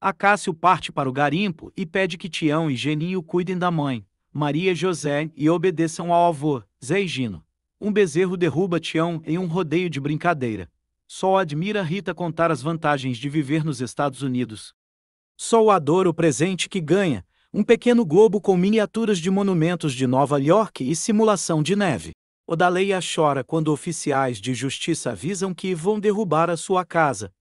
Acácio parte para o garimpo e pede que Tião e Geninho cuidem da mãe, Maria e José, e obedeçam ao avô, Zé e Gino. Um bezerro derruba Tião em um rodeio de brincadeira. Só admira Rita contar as vantagens de viver nos Estados Unidos. Só adora o presente que ganha, um pequeno globo com miniaturas de monumentos de Nova York e simulação de neve. Odaleia chora quando oficiais de justiça avisam que vão derrubar a sua casa,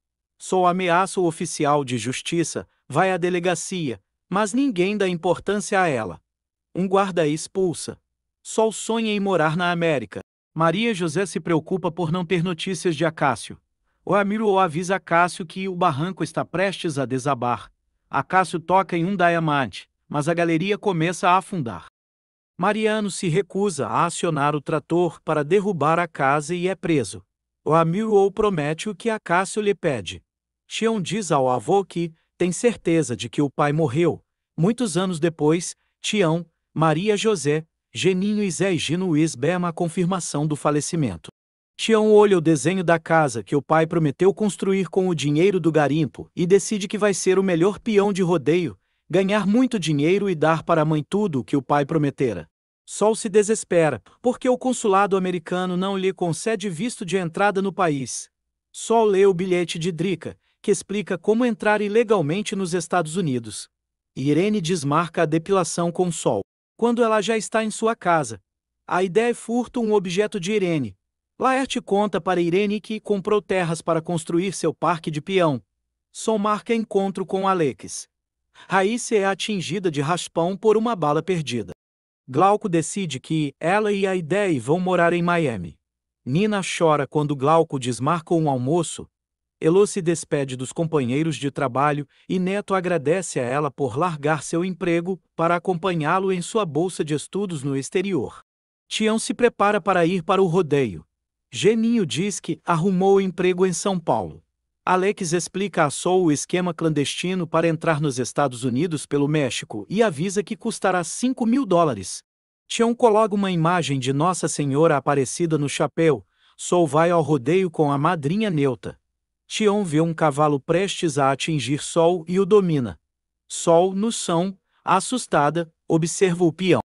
sou ameaça o oficial de justiça, vai à delegacia, mas ninguém dá importância a ela. Um guarda expulsa. Sol sonha em morar na América. Maria José se preocupa por não ter notícias de Acácio. O Amiro avisa Acácio que o barranco está prestes a desabar. Acácio toca em um diamante, mas a galeria começa a afundar. Mariano se recusa a acionar o trator para derrubar a casa e é preso. O Amiro promete o que Acácio lhe pede. Tião diz ao avô que tem certeza de que o pai morreu. Muitos anos depois, Tião, Maria José, Geninho e Zé Gino Luiz bema a confirmação do falecimento. Tião olha o desenho da casa que o pai prometeu construir com o dinheiro do garimpo e decide que vai ser o melhor peão de rodeio, ganhar muito dinheiro e dar para a mãe tudo o que o pai prometera. Sol se desespera, porque o consulado americano não lhe concede visto de entrada no país. Sol lê o bilhete de Drica, que explica como entrar ilegalmente nos Estados Unidos. Irene desmarca a depilação com sol, quando ela já está em sua casa. A ideia é furto um objeto de Irene. Laerte conta para Irene que comprou terras para construir seu parque de peão. Som marca encontro com Alex. Raíssa é atingida de raspão por uma bala perdida. Glauco decide que ela e a Ideia vão morar em Miami. Nina chora quando Glauco desmarca um almoço Elô se despede dos companheiros de trabalho e Neto agradece a ela por largar seu emprego para acompanhá-lo em sua bolsa de estudos no exterior. Tião se prepara para ir para o rodeio. Geninho diz que arrumou o emprego em São Paulo. Alex explica a Sol o esquema clandestino para entrar nos Estados Unidos pelo México e avisa que custará 5 mil dólares. Tião coloca uma imagem de Nossa Senhora Aparecida no chapéu. Sol vai ao rodeio com a madrinha Neuta. Tion vê um cavalo prestes a atingir Sol e o domina. Sol, no som, assustada, observa o peão.